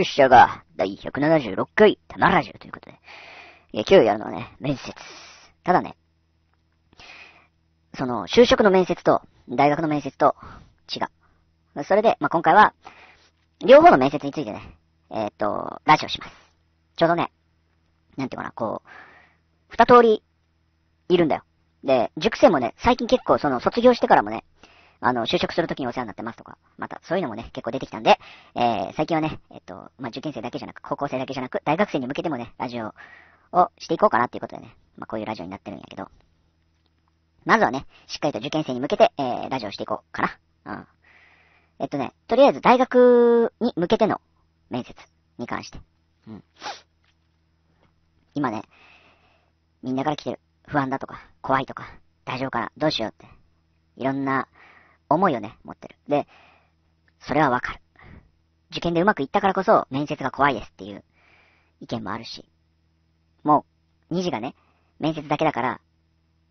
勇者が第176回棚ラジオということで、いや、今日やるのはね、面接。ただね、その、就職の面接と、大学の面接と、違う。それで、まあ、今回は、両方の面接についてね、えっ、と、ラジオします。ちょうどね、なんていうかな、こう、二通り、いるんだよ。で、塾生もね、最近結構その、卒業してからもね、あの、就職するときにお世話になってますとか、また、そういうのもね、結構出てきたんで、えー、最近はね、えっと、まあ、受験生だけじゃなく、高校生だけじゃなく、大学生に向けてもね、ラジオをしていこうかなっていうことでね、まあ、こういうラジオになってるんやけど、まずはね、しっかりと受験生に向けて、えー、ラジオしていこうかな。うん。えっとね、とりあえず大学に向けての面接に関して。うん。今ね、みんなから来てる。不安だとか、怖いとか、大丈夫かな、どうしようって。いろんな思いをね、持ってる。で、それはわかる。受験でうまくいったからこそ面接が怖いですっていう意見もあるし、もう、2次がね、面接だけだから、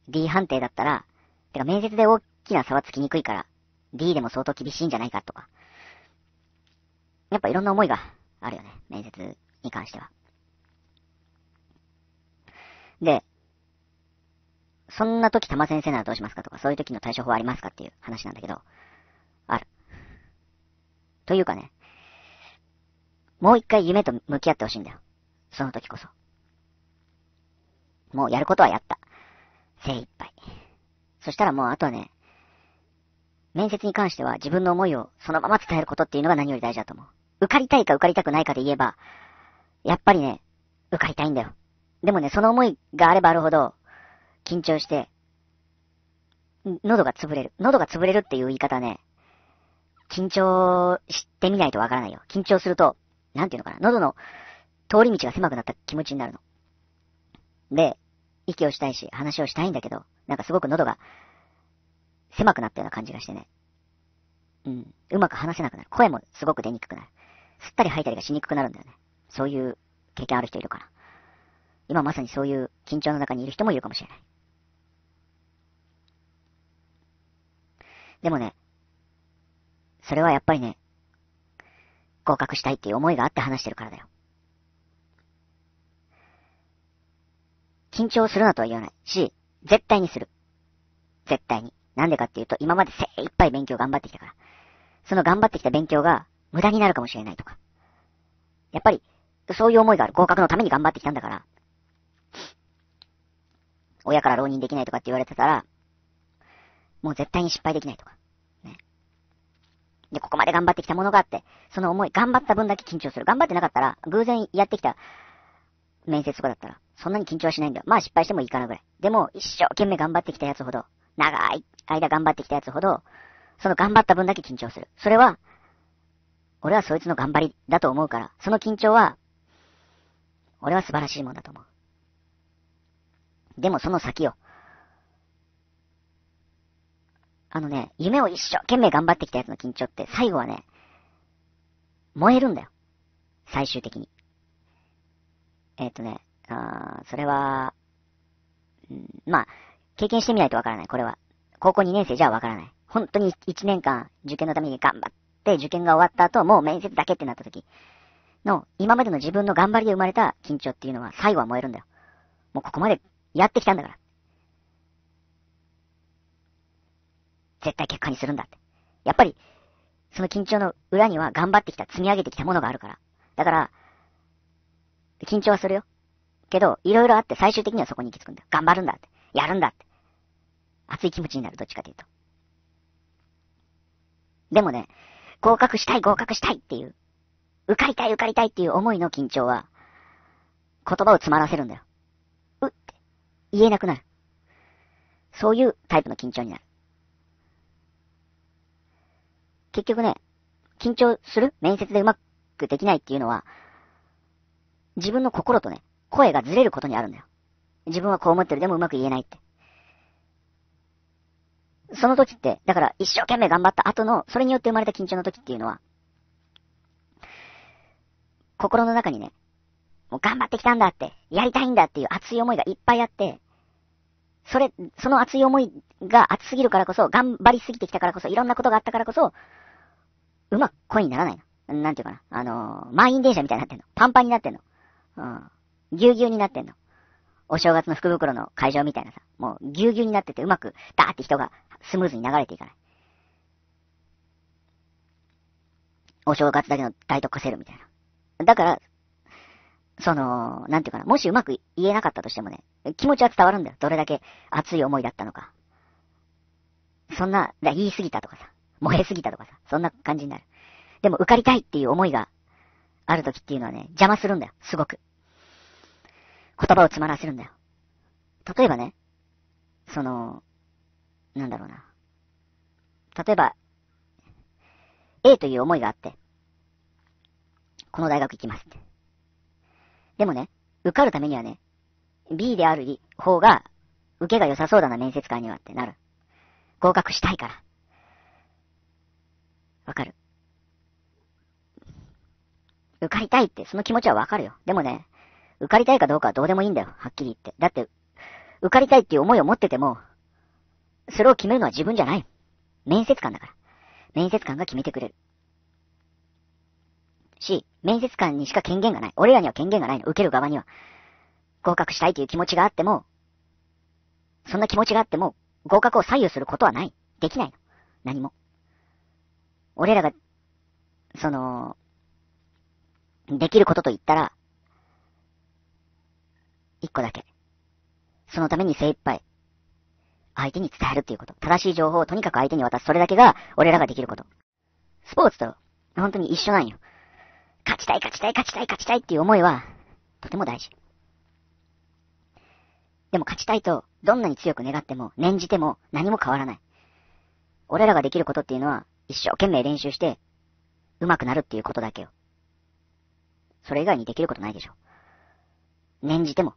D 判定だったら、てか面接で大きな差はつきにくいから、D でも相当厳しいんじゃないかとか。やっぱいろんな思いがあるよね、面接に関しては。で、そんな時玉先生ならどうしますかとか、そういう時の対処法はありますかっていう話なんだけど、ある。というかね、もう一回夢と向き合ってほしいんだよ。その時こそ。もうやることはやった。精一杯。そしたらもうあとはね、面接に関しては自分の思いをそのまま伝えることっていうのが何より大事だと思う。受かりたいか受かりたくないかで言えば、やっぱりね、受かりたいんだよ。でもね、その思いがあればあるほど、緊張して、喉が潰れる。喉が潰れるっていう言い方ね、緊張してみないとわからないよ。緊張すると、なんていうのかな、喉の通り道が狭くなった気持ちになるの。で、息をしたいし、話をしたいんだけど、なんかすごく喉が狭くなったような感じがしてね。うん。うまく話せなくなる。声もすごく出にくくなる。吸ったり吐いたりがしにくくなるんだよね。そういう経験ある人いるから。今まさにそういう緊張の中にいる人もいるかもしれない。でもね、それはやっぱりね、合格したいっていう思いがあって話してるからだよ。緊張するなとは言わないし、絶対にする。絶対に。なんでかっていうと、今まで精一杯勉強頑張ってきたから。その頑張ってきた勉強が無駄になるかもしれないとか。やっぱり、そういう思いがある。合格のために頑張ってきたんだから。親から浪人できないとかって言われてたら、もう絶対に失敗できないとか。ね。で、ここまで頑張ってきたものがあって、その思い、頑張った分だけ緊張する。頑張ってなかったら、偶然やってきた面接とかだったら、そんなに緊張しないんだよ。まあ失敗してもいいかなぐらい。でも、一生懸命頑張ってきたやつほど、長い間頑張ってきたやつほど、その頑張った分だけ緊張する。それは、俺はそいつの頑張りだと思うから、その緊張は、俺は素晴らしいもんだと思う。でもその先を、あのね、夢を一生懸命頑張ってきたやつの緊張って最後はね、燃えるんだよ。最終的に。えっ、ー、とね、あそれは、うん、まあ、経験してみないとわからない、これは。高校2年生じゃわからない。本当に1年間受験のために頑張って受験が終わった後、もう面接だけってなった時の、今までの自分の頑張りで生まれた緊張っていうのは最後は燃えるんだよ。もうここまでやってきたんだから。絶対結果にするんだって。やっぱり、その緊張の裏には頑張ってきた、積み上げてきたものがあるから。だから、緊張はするよ。けど、いろいろあって最終的にはそこに行き着くんだ。頑張るんだって。やるんだって。熱い気持ちになる、どっちかというと。でもね、合格したい、合格したいっていう、受かりたい、受かりたいっていう思いの緊張は、言葉を詰まらせるんだよ。うって言えなくなる。そういうタイプの緊張になる。結局ね、緊張する面接でうまくできないっていうのは、自分の心とね、声がずれることにあるんだよ。自分はこう思ってるでもうまく言えないって。その時って、だから一生懸命頑張った後の、それによって生まれた緊張の時っていうのは、心の中にね、もう頑張ってきたんだって、やりたいんだっていう熱い思いがいっぱいあって、それ、その熱い思いが熱すぎるからこそ、頑張りすぎてきたからこそ、いろんなことがあったからこそ、うまく声にならないの。なんていうかな。あのー、満員電車みたいになってんの。パンパンになってんの。うん。ぎゅうぎゅうになってんの。お正月の福袋の会場みたいなさ。もう、ぎゅうぎゅうになってて、うまく、ダーって人がスムーズに流れていかない。お正月だけの大特稼セールみたいな。だから、その、なんていうかな、もしうまく言えなかったとしてもね、気持ちは伝わるんだよ。どれだけ熱い思いだったのか。そんな、言い過ぎたとかさ。燃えすぎたとかさ、そんな感じになる。でも受かりたいっていう思いがある時っていうのはね、邪魔するんだよ、すごく。言葉を詰まらせるんだよ。例えばね、その、なんだろうな。例えば、A という思いがあって、この大学行きますって。でもね、受かるためにはね、B である方が、受けが良さそうだな面接官にはってなる。合格したいから。わかる。受かりたいって、その気持ちはわかるよ。でもね、受かりたいかどうかはどうでもいいんだよ。はっきり言って。だって、受かりたいっていう思いを持ってても、それを決めるのは自分じゃない。面接官だから。面接官が決めてくれる。し、面接官にしか権限がない。俺らには権限がないの。受ける側には。合格したいという気持ちがあっても、そんな気持ちがあっても、合格を左右することはない。できないの。何も。俺らが、その、できることと言ったら、一個だけ。そのために精一杯、相手に伝えるっていうこと。正しい情報をとにかく相手に渡す。それだけが、俺らができること。スポーツと、本当に一緒なんよ。勝ちたい、勝ちたい、勝ちたい、勝ちたいっていう思いは、とても大事。でも勝ちたいと、どんなに強く願っても、念じても、何も変わらない。俺らができることっていうのは、一生懸命練習して、上手くなるっていうことだけよ。それ以外にできることないでしょ。念じても、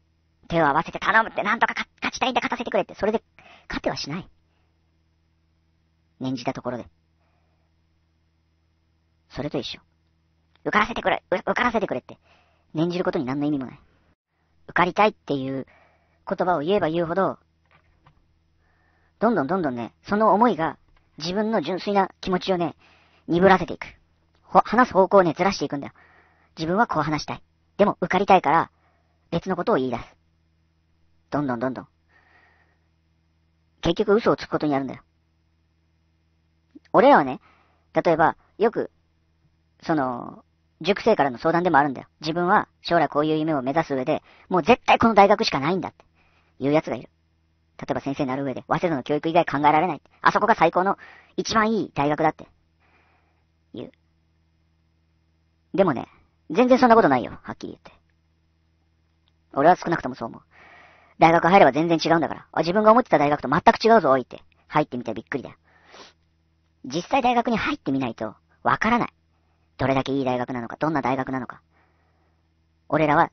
手を合わせて頼むってなんとか勝ちたいんで勝たせてくれって、それで勝てはしない。念じたところで。それと一緒。受からせてくれ、受からせてくれって、念じることに何の意味もない。受かりたいっていう言葉を言えば言うほど、どんどんどんどんね、その思いが自分の純粋な気持ちをね、鈍らせていく。話す方向をね、ずらしていくんだよ。自分はこう話したい。でも受かりたいから、別のことを言い出す。どんどんどんどん。結局嘘をつくことになるんだよ。俺らはね、例えば、よく、その、塾生からの相談でもあるんだよ。自分は将来こういう夢を目指す上で、もう絶対この大学しかないんだって、いう奴がいる。例えば先生になる上で、早稲田の教育以外考えられない。あそこが最高の、一番いい大学だって、言う。でもね、全然そんなことないよ、はっきり言って。俺は少なくともそう思う。大学入れば全然違うんだから。自分が思ってた大学と全く違うぞ、おいって。入ってみてびっくりだよ。実際大学に入ってみないと、わからない。どれだけいい大学なのか、どんな大学なのか。俺らは、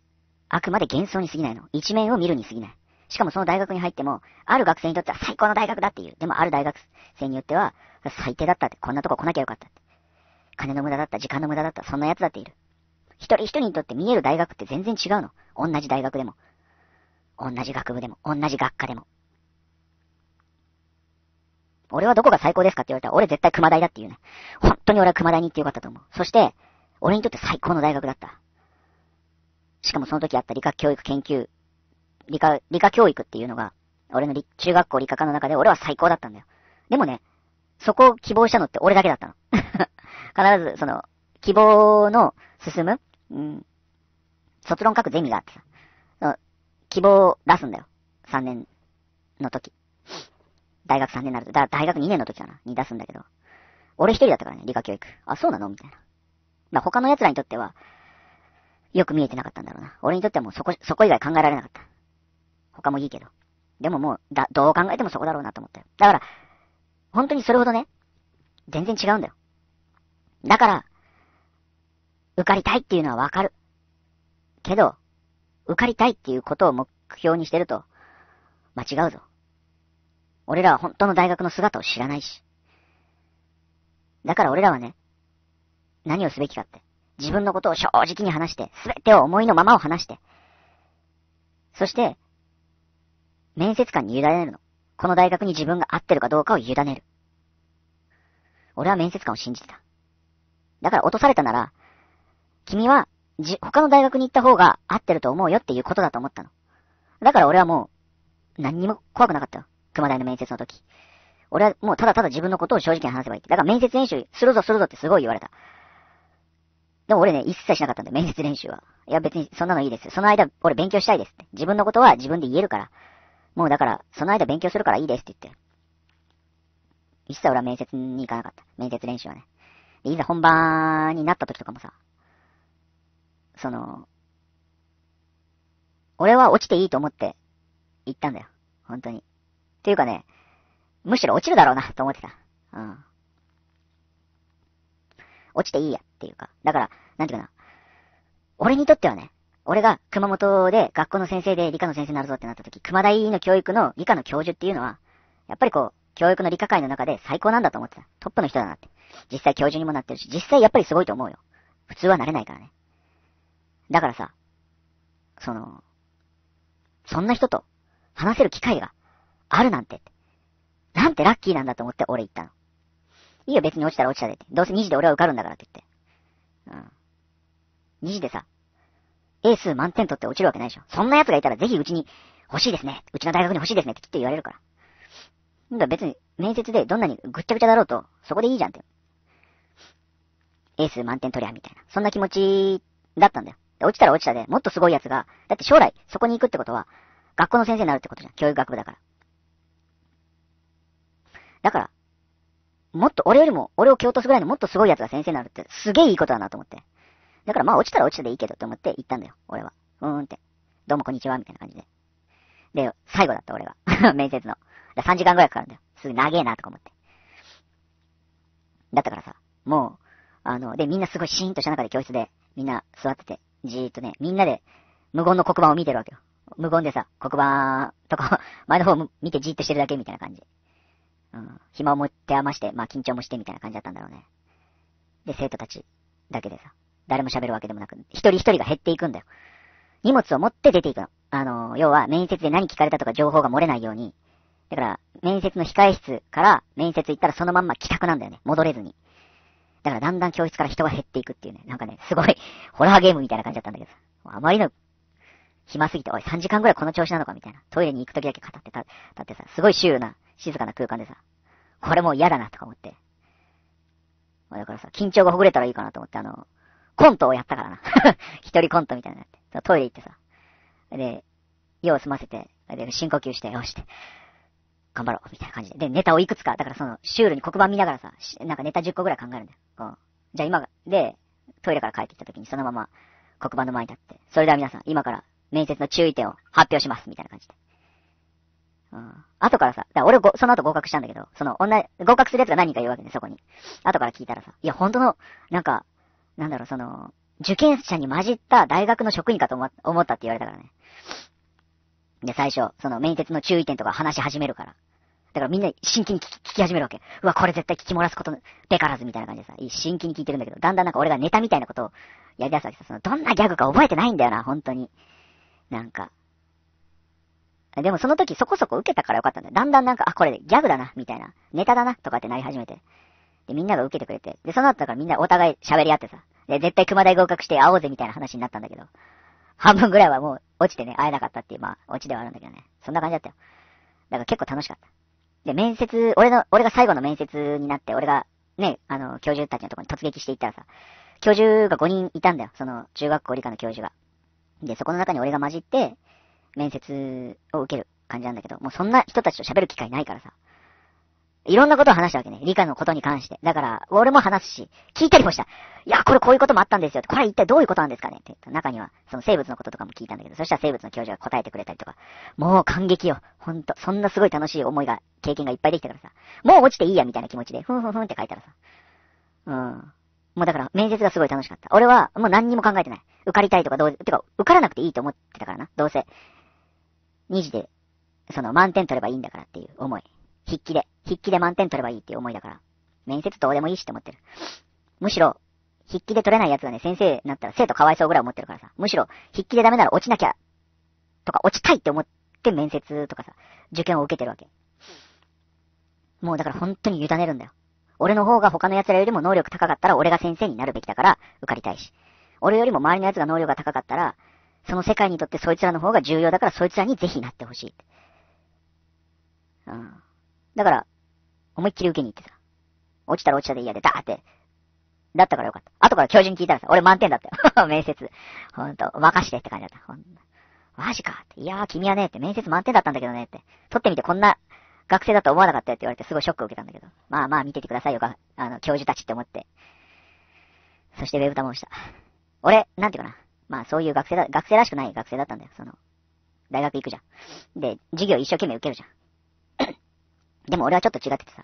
あくまで幻想に過ぎないの。一面を見るに過ぎない。しかもその大学に入っても、ある学生にとっては最高の大学だっていう。でもある大学生によっては、最低だったって。こんなとこ来なきゃよかったって。金の無駄だった、時間の無駄だった、そんな奴だっている。一人一人にとって見える大学って全然違うの。同じ大学でも。同じ学部でも、同じ学科でも。俺はどこが最高ですかって言われたら、俺絶対熊大だって言うね。本当に俺は熊大に行ってよかったと思う。そして、俺にとって最高の大学だった。しかもその時あった理科教育研究理科、理科教育っていうのが、俺の中学校理科科の中で俺は最高だったんだよ。でもね、そこを希望したのって俺だけだったの。必ず、その、希望の進む、うん、卒論書くゼミがあってさ、希望を出すんだよ。3年の時。大学3年になると、だ大学2年の時かな、に出すんだけど。俺一人だったからね、理科教育。あ、そうなのみたいな。まあ、他の奴らにとっては、よく見えてなかったんだろうな。俺にとってはもうそこ、そこ以外考えられなかった。他もいいけど。でももう、だ、どう考えてもそこだろうなと思ったよ。だから、本当にそれほどね、全然違うんだよ。だから、受かりたいっていうのはわかる。けど、受かりたいっていうことを目標にしてると、間違うぞ。俺らは本当の大学の姿を知らないし。だから俺らはね、何をすべきかって、自分のことを正直に話して、すべてを思いのままを話して、そして、面接官に委ねるの。この大学に自分が合ってるかどうかを委ねる。俺は面接官を信じてた。だから落とされたなら、君は、じ、他の大学に行った方が合ってると思うよっていうことだと思ったの。だから俺はもう、何にも怖くなかったよ。熊大の面接の時。俺はもうただただ自分のことを正直に話せばいいって。だから面接練習するぞするぞってすごい言われた。でも俺ね、一切しなかったんだよ、面接練習は。いや別にそんなのいいです。その間、俺勉強したいですって。自分のことは自分で言えるから。もうだから、その間勉強するからいいですって言って。一切俺は面接に行かなかった。面接練習はね。いざ本番になった時とかもさ、その、俺は落ちていいと思って行ったんだよ。本当に。っていうかね、むしろ落ちるだろうなと思ってた。うん。落ちていいやっていうか。だから、なんていうかな。俺にとってはね、俺が熊本で学校の先生で理科の先生になるぞってなった時、熊大の教育の理科の教授っていうのは、やっぱりこう、教育の理科界の中で最高なんだと思ってた。トップの人だなって。実際教授にもなってるし、実際やっぱりすごいと思うよ。普通はなれないからね。だからさ、その、そんな人と話せる機会があるなんて。なんてラッキーなんだと思って俺言ったの。いいよ別に落ちたら落ちたでって。どうせ2時で俺は受かるんだからって言って。うん。2時でさ、A 数満点取って落ちるわけないでしょ。そんな奴がいたらぜひうちに欲しいですね。うちの大学に欲しいですねってきっと言われるから。だから別に面接でどんなにぐっちゃぐちゃだろうと、そこでいいじゃんって。A 数満点取りゃみたいな。そんな気持ちだったんだよ。落ちたら落ちたで、もっとすごい奴が、だって将来そこに行くってことは、学校の先生になるってことじゃん。教育学部だから。だから、もっと俺よりも、俺を蹴落とすぐらいのもっとすごい奴が先生になるって、すげえいいことだなと思って。だからまあ落ちたら落ちたでいいけどと思って行ったんだよ、俺は。うーんって。どうもこんにちは、みたいな感じで。で、最後だった俺は。面接の。3時間ぐらいかかるんだよ。すぐ長えなとか思って。だったからさ、もう、あの、で、みんなすごいシーンとした中で教室で、みんな座ってて、じーっとね、みんなで無言の黒板を見てるわけよ。無言でさ、黒板とか、前の方見てじーっとしてるだけみたいな感じ。うん。暇を持って余して、まあ緊張もしてみたいな感じだったんだろうね。で、生徒たちだけでさ、誰も喋るわけでもなく、一人一人が減っていくんだよ。荷物を持って出ていくの。あの、要は面接で何聞かれたとか情報が漏れないように。だから、面接の控え室から面接行ったらそのまんま帰宅なんだよね。戻れずに。だからだんだん教室から人が減っていくっていうね。なんかね、すごい、ホラーゲームみたいな感じだったんだけどさ。あまりの、暇すぎて、おい、3時間ぐらいこの調子なのかみたいな。トイレに行く時だけ語ってた、だってさ、すごいシュールな、静かな空間でさ、これもう嫌だなとか思って。だからさ、緊張がほぐれたらいいかなと思って、あの、コントをやったからな。一人コントみたいになって。そトイレ行ってさ。で、用を済ませて、で、深呼吸して、よして。頑張ろう、みたいな感じで。で、ネタをいくつか、だからその、シュールに黒板見ながらさ、なんかネタ10個ぐらい考えるんだよ。うん。じゃあ今、で、トイレから帰ってきた時にそのまま黒板の前に立って、それでは皆さん、今から面接の注意点を発表します、みたいな感じで。うん。後からさ、だ俺ご、その後合格したんだけど、その、女、合格する奴が何人かいるわけね、そこに。後から聞いたらさ、いや、本当の、なんか、なんだろう、その、受験者に混じった大学の職員かと思ったって言われたからね。で、最初、その面接の注意点とか話し始めるから。だからみんな真剣に聞き始めるわけ。うわ、これ絶対聞き漏らすこと、べからずみたいな感じでさ、真剣に聞いてるんだけど、だんだんなんか俺がネタみたいなことをやり出すわけさ、その、どんなギャグか覚えてないんだよな、本当に。なんか。でもその時そこそこ受けたからよかったんだよ。だんだんなんか、あ、これギャグだな、みたいな。ネタだな、とかってなり始めて。で、みんなが受けてくれて。で、その後だからみんなお互い喋り合ってさ。で、絶対熊大合格して会おうぜみたいな話になったんだけど、半分ぐらいはもう落ちてね、会えなかったっていう、まあ、オチではあるんだけどね。そんな感じだったよ。だから結構楽しかった。で、面接、俺の、俺が最後の面接になって、俺がね、あの、教授たちのとこに突撃していったらさ、教授が5人いたんだよ。その、中学校理科の教授が。で、そこの中に俺が混じって、面接を受ける感じなんだけど、もうそんな人たちと喋る機会ないからさ。いろんなことを話したわけね。理科のことに関して。だから、俺も話すし、聞いたりもした。いや、これこういうこともあったんですよ。これ一体どういうことなんですかねって。中には、その生物のこととかも聞いたんだけど、そしたら生物の教授が答えてくれたりとか。もう感激よ。ほんと。そんなすごい楽しい思いが、経験がいっぱいできたからさ。もう落ちていいや、みたいな気持ちで、ふんふんふんって書いたらさ。うん。もうだから、面接がすごい楽しかった。俺は、もう何にも考えてない。受かりたいとかどう、てか、受からなくていいと思ってたからな。どうせ。二次で、その、満点取ればいいんだからっていう思い。筆記で、筆記で満点取ればいいっていう思いだから。面接どうでもいいしって思ってる。むしろ、筆記で取れないやつがね、先生になったら生徒かわいそうぐらい思ってるからさ。むしろ、筆記でダメなら落ちなきゃ、とか落ちたいって思って面接とかさ、受験を受けてるわけ。もうだから本当に委ねるんだよ。俺の方が他の奴らよりも能力高かったら俺が先生になるべきだから受かりたいし。俺よりも周りの奴が能力が高かったら、その世界にとってそいつらの方が重要だからそいつらにぜひなってほしい。うん。だから、思いっきり受けに行ってさ、落ちたら落ちたで嫌で、ダーって、だったからよかった。後から教授に聞いたらさ、俺満点だったよ。面接。ほんと、任してって感じだった。ほんマジかって。いやー、君はね、って、面接満点だったんだけどね、って。撮ってみてこんな学生だと思わなかったよって言われてすごいショックを受けたんだけど。まあまあ見ててくださいよか、あの、教授たちって思って。そしてウェブタもした。俺、なんていうかな。まあそういう学生だ、学生らしくない学生だったんだよ。その、大学行くじゃん。で、授業一生懸命受けるじゃん。でも俺はちょっと違っててさ、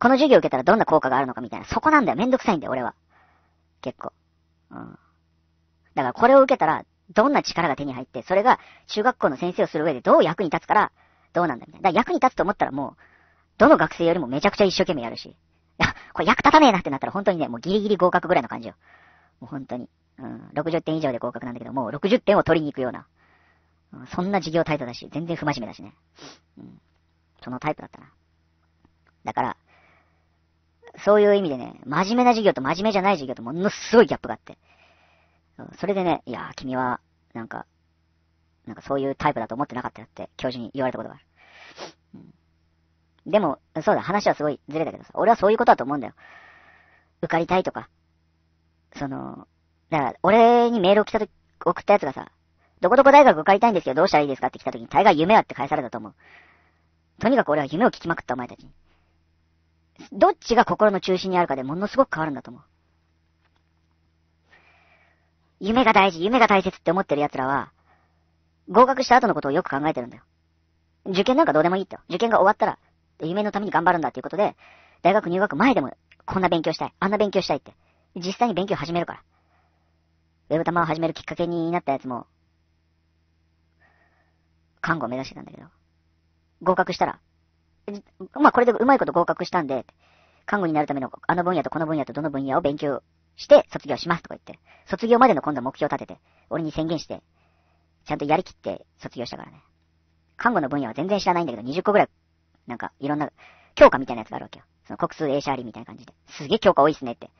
この授業受けたらどんな効果があるのかみたいな、そこなんだよ。めんどくさいんだよ、俺は。結構。うん。だからこれを受けたら、どんな力が手に入って、それが中学校の先生をする上でどう役に立つから、どうなんだみたいな。だから役に立つと思ったらもう、どの学生よりもめちゃくちゃ一生懸命やるし。いや、これ役立たねえなってなったら本当にね、もうギリギリ合格ぐらいの感じよ。もう本当に。うん、60点以上で合格なんだけど、もう60点を取りに行くような。うん、そんな授業態度だし、全然不真面目だしね。うんそのタイプだったな。だから、そういう意味でね、真面目な授業と真面目じゃない授業とものすごいギャップがあって。それでね、いやー君は、なんか、なんかそういうタイプだと思ってなかったよって教授に言われたことがある。でも、そうだ、話はすごいずれたけどさ、俺はそういうことだと思うんだよ。受かりたいとか、その、だから、俺にメールを来たと送ったやつがさ、どこどこ大学受かりたいんですけどどうしたらいいですかって来た時に大概夢はって返されたと思う。とにかく俺は夢を聞きまくったお前たちに。どっちが心の中心にあるかでものすごく変わるんだと思う。夢が大事、夢が大切って思ってる奴らは、合格した後のことをよく考えてるんだよ。受験なんかどうでもいいと。受験が終わったら、夢のために頑張るんだっていうことで、大学入学前でも、こんな勉強したい、あんな勉強したいって。実際に勉強始めるから。ウェブ玉を始めるきっかけになったやつも、看護を目指してたんだけど。合格したら。まあ、これでうまいこと合格したんで、看護になるためのあの分野とこの分野とどの分野を勉強して卒業しますとか言って、卒業までの今度目標を立てて、俺に宣言して、ちゃんとやりきって卒業したからね。看護の分野は全然知らないんだけど、20個ぐらい、なんかいろんな、教科みたいなやつがあるわけよ。その国数英社ありみたいな感じで。すげえ教科多いっすねって。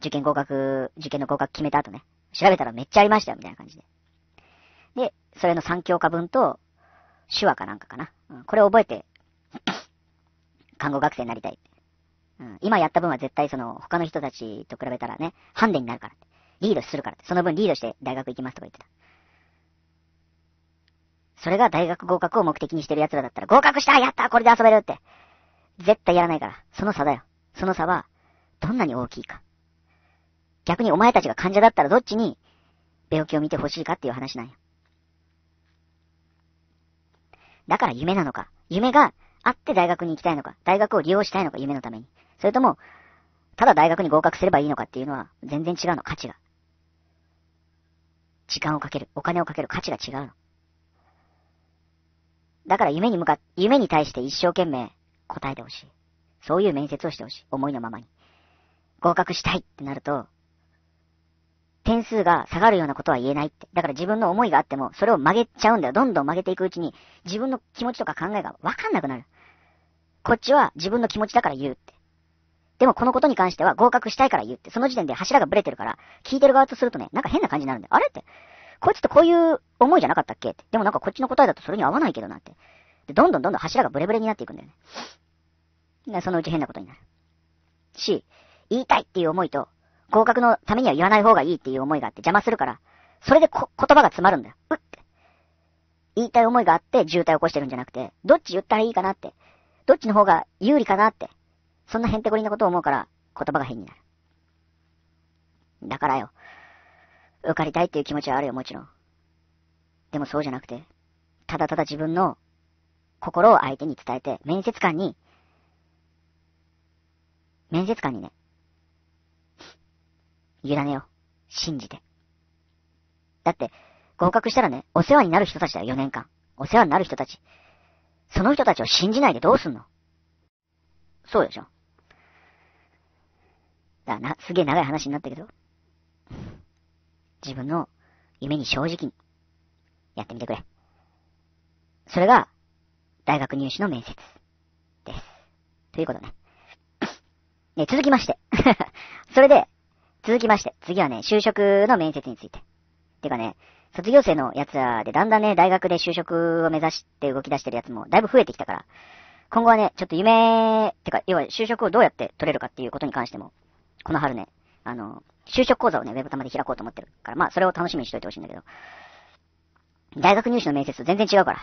受験合格、受験の合格決めた後ね。調べたらめっちゃありましたよみたいな感じで。で、それの3教科分と、手話かなんかかな。うん、これを覚えて 看護学生になりたい。うん、今やった分は絶対その、他の人たちと比べたらね、ハンデになるから。リードするから。その分リードして大学行きますとか言ってた。それが大学合格を目的にしてる奴らだったら、合格したやったこれで遊べるって。絶対やらないから。その差だよ。その差は、どんなに大きいか。逆にお前たちが患者だったらどっちに病気を見てほしいかっていう話なんよ。だから夢なのか。夢があって大学に行きたいのか。大学を利用したいのか、夢のために。それとも、ただ大学に合格すればいいのかっていうのは、全然違うの、価値が。時間をかける、お金をかける価値が違うの。だから夢に向か、夢に対して一生懸命答えてほしい。そういう面接をしてほしい。思いのままに。合格したいってなると、点数が下がるようなことは言えないって。だから自分の思いがあっても、それを曲げちゃうんだよ。どんどん曲げていくうちに、自分の気持ちとか考えがわかんなくなる。こっちは自分の気持ちだから言うって。でもこのことに関しては合格したいから言うって、その時点で柱がブレてるから、聞いてる側とするとね、なんか変な感じになるんだよ。あれって、こいつってこういう思いじゃなかったっけって。でもなんかこっちの答えだとそれに合わないけどなって。で、どんどんどんどん柱がブレブレになっていくんだよね。そのうち変なことになる。し、言いたいっていう思いと、合格のためには言わない方がいいっていう思いがあって邪魔するから、それでこ言葉が詰まるんだよ。うって。言いたい思いがあって渋滞を起こしてるんじゃなくて、どっち言ったらいいかなって。どっちの方が有利かなって。そんなへんてこりんなことを思うから言葉が変になる。だからよ。受かりたいっていう気持ちはあるよ、もちろん。でもそうじゃなくて、ただただ自分の心を相手に伝えて、面接官に、面接官にね、ねよ信じて。だって、合格したらね、お世話になる人たちだよ、4年間。お世話になる人たち。その人たちを信じないでどうすんのそうでしょ。だな、すげえ長い話になったけど、自分の夢に正直にやってみてくれ。それが、大学入試の面接です。ということね。ね、続きまして。それで、続きまして、次はね、就職の面接について。てかね、卒業生のやつらでだんだんね、大学で就職を目指して動き出してるやつもだいぶ増えてきたから、今後はね、ちょっと夢、てか、要は就職をどうやって取れるかっていうことに関しても、この春ね、あの、就職講座をね、ウェブ玉で開こうと思ってるから、まあ、それを楽しみにしといてほしいんだけど、大学入試の面接と全然違うから、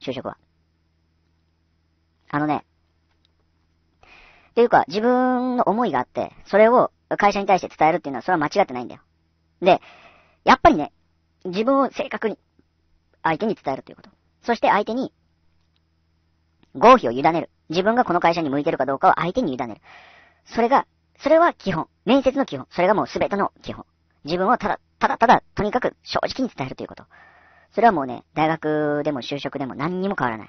就職は。あのね、っていうか、自分の思いがあって、それを会社に対して伝えるっていうのはそれは間違ってないんだよ。で、やっぱりね、自分を正確に相手に伝えるということ。そして相手に合否を委ねる。自分がこの会社に向いてるかどうかを相手に委ねる。それが、それは基本。面接の基本。それがもう全ての基本。自分をただ、ただただ、とにかく正直に伝えるということ。それはもうね、大学でも就職でも何にも変わらない。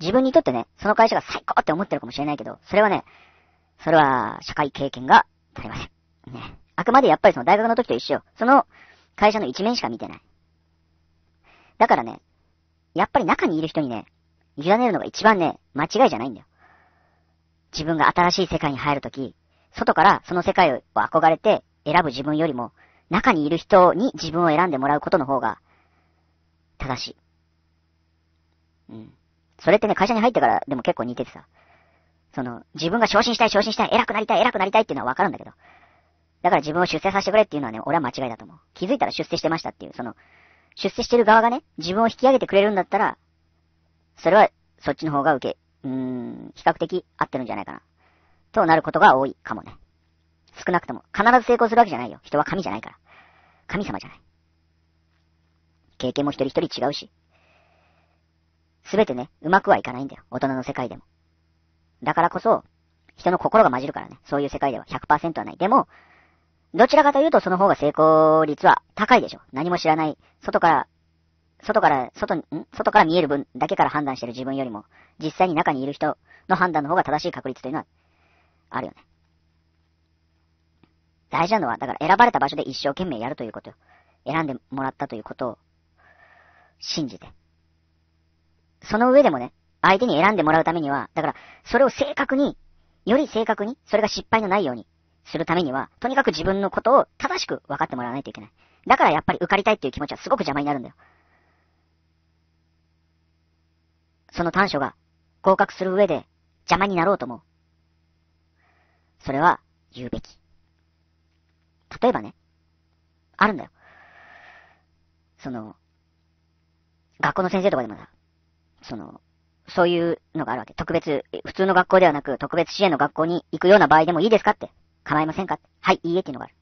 自分にとってね、その会社が最高って思ってるかもしれないけど、それはね、それは社会経験がわりません。ね。あくまでやっぱりその大学の時と一緒。その会社の一面しか見てない。だからね、やっぱり中にいる人にね、委ねるのが一番ね、間違いじゃないんだよ。自分が新しい世界に入るとき、外からその世界を憧れて選ぶ自分よりも、中にいる人に自分を選んでもらうことの方が、正しい。うん。それってね、会社に入ってからでも結構似ててさ。その、自分が昇進したい、昇進したい、偉くなりたい、偉くなりたいっていうのはわかるんだけど。だから自分を出世させてくれっていうのはね、俺は間違いだと思う。気づいたら出世してましたっていう、その、出世してる側がね、自分を引き上げてくれるんだったら、それは、そっちの方が受け、うーん、比較的合ってるんじゃないかな。となることが多いかもね。少なくとも。必ず成功するわけじゃないよ。人は神じゃないから。神様じゃない。経験も一人一人違うし。すべてね、うまくはいかないんだよ。大人の世界でも。だからこそ、人の心が混じるからね。そういう世界では100%はない。でも、どちらかというとその方が成功率は高いでしょ。何も知らない。外から、外から、外に、ん外から見える分だけから判断してる自分よりも、実際に中にいる人の判断の方が正しい確率というのは、あるよね。大事なのは、だから選ばれた場所で一生懸命やるということよ。選んでもらったということを、信じて。その上でもね、相手に選んでもらうためには、だから、それを正確に、より正確に、それが失敗のないようにするためには、とにかく自分のことを正しく分かってもらわないといけない。だからやっぱり受かりたいっていう気持ちはすごく邪魔になるんだよ。その短所が合格する上で邪魔になろうと思う。それは言うべき。例えばね、あるんだよ。その、学校の先生とかでもさ、その、そういうのがあるわけ。特別、普通の学校ではなく、特別支援の学校に行くような場合でもいいですかって。構いませんかはい、いいえっていうのがある。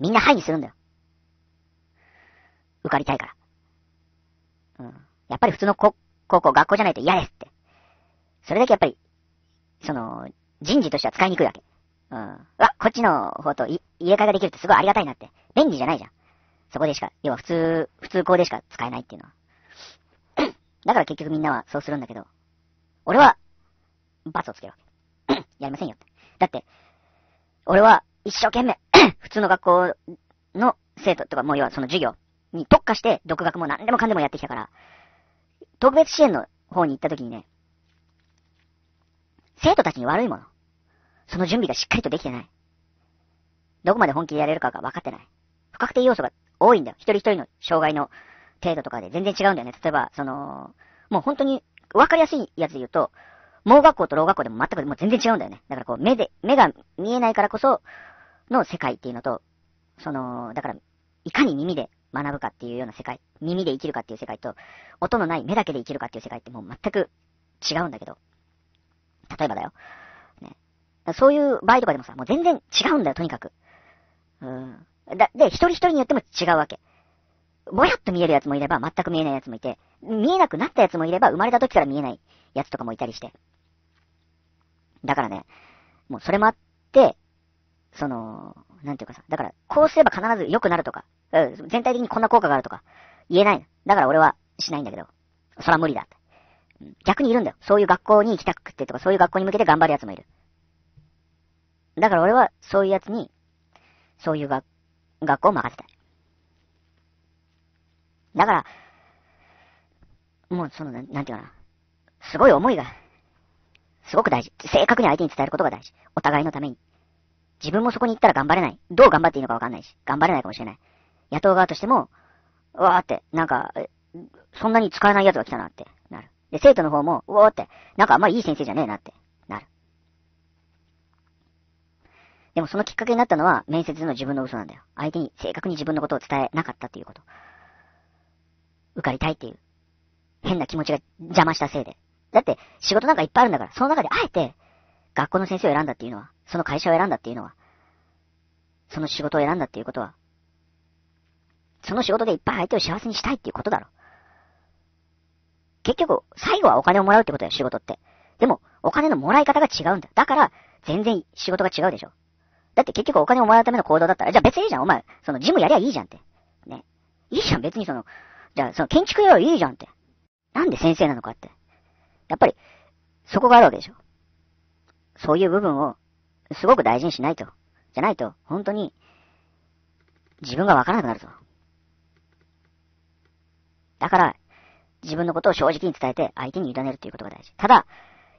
みんなはいにするんだよ。受かりたいから。うん。やっぱり普通の高校、学校じゃないと嫌ですって。それだけやっぱり、その、人事としては使いにくいわけ。うん。うわ、こっちの方と入れ替えができるってすごいありがたいなって。便利じゃないじゃん。そこでしか、要は普通、普通校でしか使えないっていうのは。だから結局みんなはそうするんだけど、俺は、罰をつけるわけ。やりませんよって。だって、俺は一生懸命 普通の学校の生徒とか、もう要はその授業に特化して独学も何でもかんでもやってきたから、特別支援の方に行った時にね、生徒たちに悪いもの。その準備がしっかりとできてない。どこまで本気でやれるかが分かってない。不確定要素が多いんだよ。一人一人の障害の程度とかで全然違うんだよね。例えば、その、もう本当に分かりやすいやつで言うと、盲学校と老学校でも全くもう全然違うんだよね。だからこう目で、目が見えないからこその世界っていうのと、その、だから、いかに耳で学ぶかっていうような世界、耳で生きるかっていう世界と、音のない目だけで生きるかっていう世界ってもう全く違うんだけど、例えばだよ。ね、そういう場合とかでもさ、もう全然違うんだよ、とにかく。うん。だ、で、一人一人によっても違うわけ。ぼやっと見えるやつもいれば、全く見えないやつもいて、見えなくなったやつもいれば、生まれた時から見えないやつとかもいたりして。だからね、もうそれもあって、その、なんていうかさ、だから、こうすれば必ず良くなるとか、うん、全体的にこんな効果があるとか、言えないだから俺はしないんだけど、そら無理だって。逆にいるんだよ。そういう学校に行きたくてとか、そういう学校に向けて頑張るやつもいる。だから俺は、そういうやつに、そういう学校を任せたい。だから、もうその、なんていうかな、すごい思いが、すごく大事。正確に相手に伝えることが大事。お互いのために。自分もそこに行ったら頑張れない。どう頑張っていいのかわかんないし、頑張れないかもしれない。野党側としても、うわーって、なんか、そんなに使えない奴が来たなってなる。で、生徒の方も、うわーって、なんかあんまりいい先生じゃねえなってなる。でもそのきっかけになったのは、面接の自分の嘘なんだよ。相手に正確に自分のことを伝えなかったっていうこと。受かりたいっていう、変な気持ちが邪魔したせいで。だって、仕事なんかいっぱいあるんだから、その中であえて、学校の先生を選んだっていうのは、その会社を選んだっていうのは、その仕事を選んだっていうことは、その仕事でいっぱい相手を幸せにしたいっていうことだろ。結局、最後はお金をもらうってことだよ、仕事って。でも、お金のもらい方が違うんだ。だから、全然仕事が違うでしょ。だって結局お金をもらうための行動だったら、じゃあ別にいいじゃん、お前。その事務やりゃいいじゃんって。ね。いいじゃん、別にその、じゃあ、その建築よ、いいじゃんって。なんで先生なのかって。やっぱり、そこがあるわけでしょ。そういう部分を、すごく大事にしないと。じゃないと、本当に、自分がわからなくなるぞ。だから、自分のことを正直に伝えて、相手に委ねるということが大事。ただ、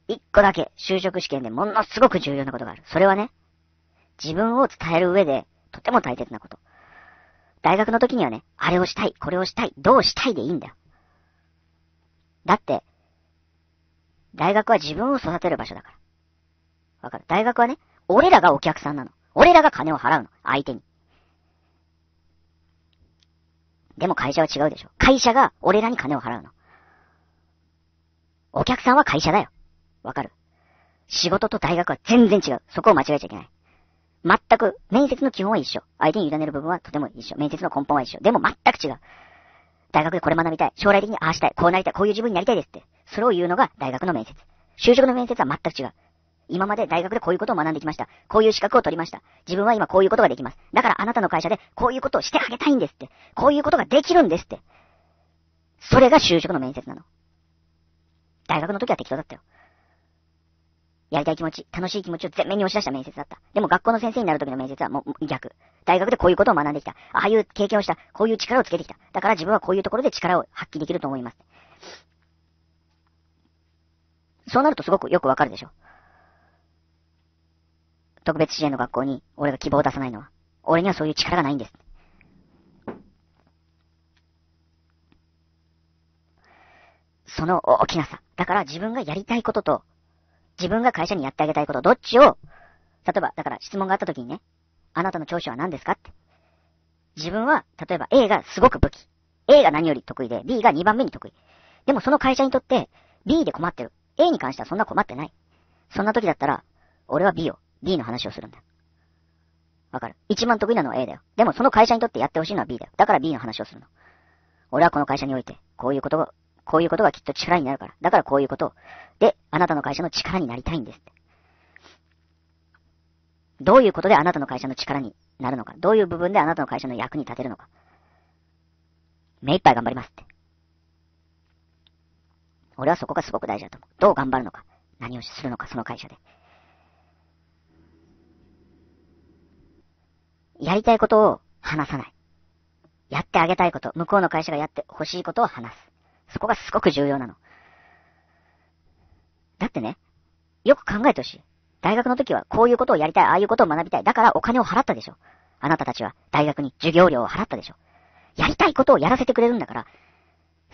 一個だけ、就職試験でものすごく重要なことがある。それはね、自分を伝える上で、とても大切なこと。大学の時にはね、あれをしたい、これをしたい、どうしたいでいいんだよ。だって、大学は自分を育てる場所だから。わかる大学はね、俺らがお客さんなの。俺らが金を払うの。相手に。でも会社は違うでしょ。会社が俺らに金を払うの。お客さんは会社だよ。わかる仕事と大学は全然違う。そこを間違えちゃいけない。全く、面接の基本は一緒。相手に委ねる部分はとても一緒。面接の根本は一緒。でも全く違う。大学でこれ学びたい。将来的にああしたい。こうなりたい。こういう自分になりたいですって。それを言うのが大学の面接。就職の面接は全く違う。今まで大学でこういうことを学んできました。こういう資格を取りました。自分は今こういうことができます。だからあなたの会社でこういうことをしてあげたいんですって。こういうことができるんですって。それが就職の面接なの。大学の時は適当だったよ。やりたい気持ち、楽しい気持ちを全面に押し出した面接だった。でも学校の先生になる時の面接はもう逆。大学でこういうことを学んできた。ああいう経験をした。こういう力をつけてきた。だから自分はこういうところで力を発揮できると思います。そうなるとすごくよくわかるでしょ。特別支援の学校に俺が希望を出さないのは。俺にはそういう力がないんです。その大きな差。だから自分がやりたいことと自分が会社にやってあげたいこと、どっちを、例えば、だから質問があった時にね、あなたの長所は何ですかって。自分は、例えば A がすごく武器。A が何より得意で、B が2番目に得意。でもその会社にとって B で困ってる。A に関してはそんな困ってない。そんな時だったら、俺は B を、B の話をするんだ。わかる。一番得意なのは A だよ。でもその会社にとってやってほしいのは B だよ。だから B の話をするの。俺はこの会社において、こういうことこういうことがきっと力になるから。だからこういうことで、あなたの会社の力になりたいんです。どういうことであなたの会社の力になるのか。どういう部分であなたの会社の役に立てるのか。目いっぱい頑張りますって。俺はそこがすごく大事だと思う。どう頑張るのか。何をするのか、その会社で。やりたいことを話さない。やってあげたいこと、向こうの会社がやって欲しいことを話す。そこがすごく重要なの。だってね、よく考えてほしい。大学の時はこういうことをやりたい、ああいうことを学びたい。だからお金を払ったでしょ。あなたたちは大学に授業料を払ったでしょ。やりたいことをやらせてくれるんだから、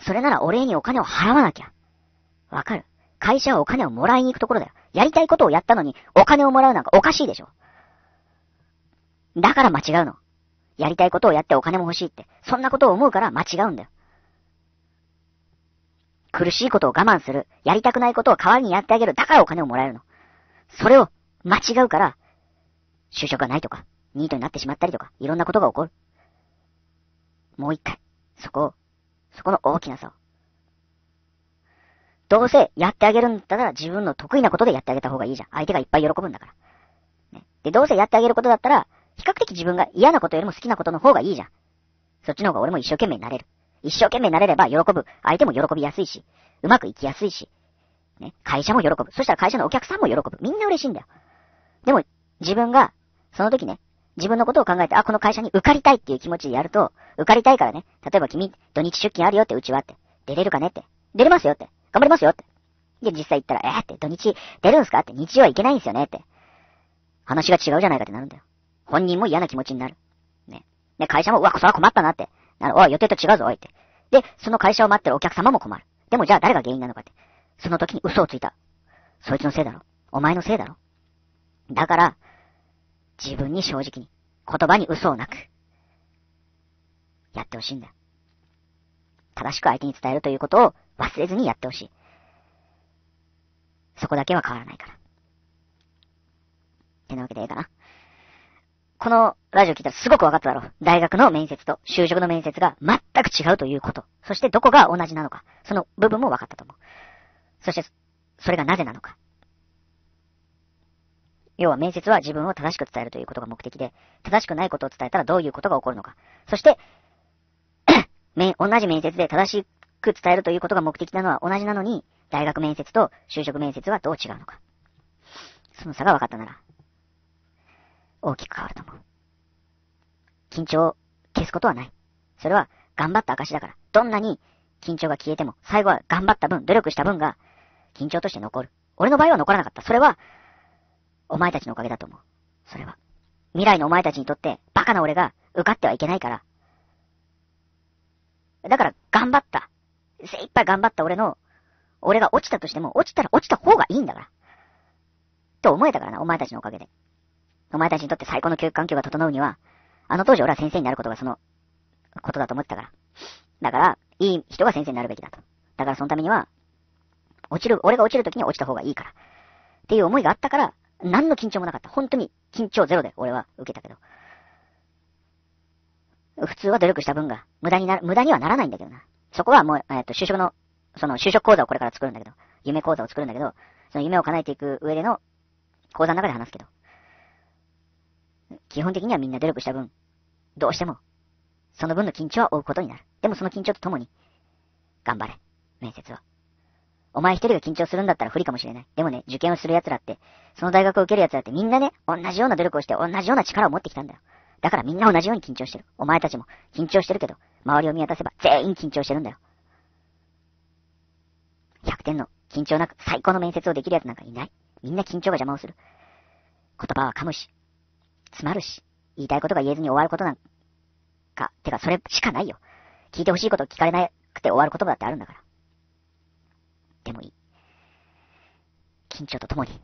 それならお礼にお金を払わなきゃ。わかる会社はお金をもらいに行くところだよ。やりたいことをやったのにお金をもらうなんかおかしいでしょ。だから間違うの。やりたいことをやってお金も欲しいって。そんなことを思うから間違うんだよ。苦しいことを我慢する。やりたくないことを代わりにやってあげる。だからお金をもらえるの。それを間違うから、就職がないとか、ニートになってしまったりとか、いろんなことが起こる。もう一回、そこを、そこの大きな差を。どうせやってあげるんだったら自分の得意なことでやってあげた方がいいじゃん。相手がいっぱい喜ぶんだから。ね、で、どうせやってあげることだったら、比較的自分が嫌なことよりも好きなことの方がいいじゃん。そっちの方が俺も一生懸命になれる。一生懸命なれれば喜ぶ。相手も喜びやすいし、うまくいきやすいし、ね、会社も喜ぶ。そしたら会社のお客さんも喜ぶ。みんな嬉しいんだよ。でも、自分が、その時ね、自分のことを考えて、あ、この会社に受かりたいっていう気持ちでやると、受かりたいからね、例えば君、土日出勤あるよって、うちはって、出れるかねって、出れますよって、頑張りますよって。で、実際行ったら、えー、って、土日出るんすかって、日曜はいけないんすよねって。話が違うじゃないかってなるんだよ。本人も嫌な気持ちになる。ね。で、会社も、うわ、それは困ったなって。おい、予定と違うぞ、おいって。で、その会社を待ってるお客様も困る。でもじゃあ誰が原因なのかって。その時に嘘をついた。そいつのせいだろ。お前のせいだろ。だから、自分に正直に、言葉に嘘をなく、やってほしいんだ。正しく相手に伝えるということを忘れずにやってほしい。そこだけは変わらないから。ってなわけでええかな。このラジオ聞いたらすごく分かっただろう。大学の面接と就職の面接が全く違うということ。そしてどこが同じなのか。その部分も分かったと思う。そして、それがなぜなのか。要は面接は自分を正しく伝えるということが目的で、正しくないことを伝えたらどういうことが起こるのか。そして、同じ面接で正しく伝えるということが目的なのは同じなのに、大学面接と就職面接はどう違うのか。その差が分かったなら、大きく変わると思う。緊張を消すことはない。それは頑張った証だから。どんなに緊張が消えても、最後は頑張った分、努力した分が緊張として残る。俺の場合は残らなかった。それは、お前たちのおかげだと思う。それは。未来のお前たちにとって、バカな俺が受かってはいけないから。だから、頑張った。精一杯頑張った俺の、俺が落ちたとしても、落ちたら落ちた方がいいんだから。と思えたからな、お前たちのおかげで。お前たちにとって最高の教育環境が整うには、あの当時俺は先生になることがその、ことだと思ってたから。だから、いい人が先生になるべきだと。だからそのためには、落ちる、俺が落ちる時に落ちた方がいいから。っていう思いがあったから、何の緊張もなかった。本当に緊張ゼロで俺は受けたけど。普通は努力した分が無駄になる、無駄にはならないんだけどな。そこはもう、えっ、ー、と、就職の、その就職講座をこれから作るんだけど、夢講座を作るんだけど、その夢を叶えていく上での講座の中で話すけど。基本的にはみんな努力した分、どうしても、その分の緊張は負うことになる。でもその緊張とともに、頑張れ、面接は。お前一人が緊張するんだったら不利かもしれない。でもね、受験をする奴らって、その大学を受ける奴らってみんなね、同じような努力をして、同じような力を持ってきたんだよ。だからみんな同じように緊張してる。お前たちも緊張してるけど、周りを見渡せば全員緊張してるんだよ。100点の緊張なく最高の面接をできる奴なんかいない。みんな緊張が邪魔をする。言葉は噛むし、詰まるし、言いたいことが言えずに終わることなんか、てかそれしかないよ。聞いてほしいこと聞かれなくて終わる言葉だってあるんだから。でもいい。緊張とともに。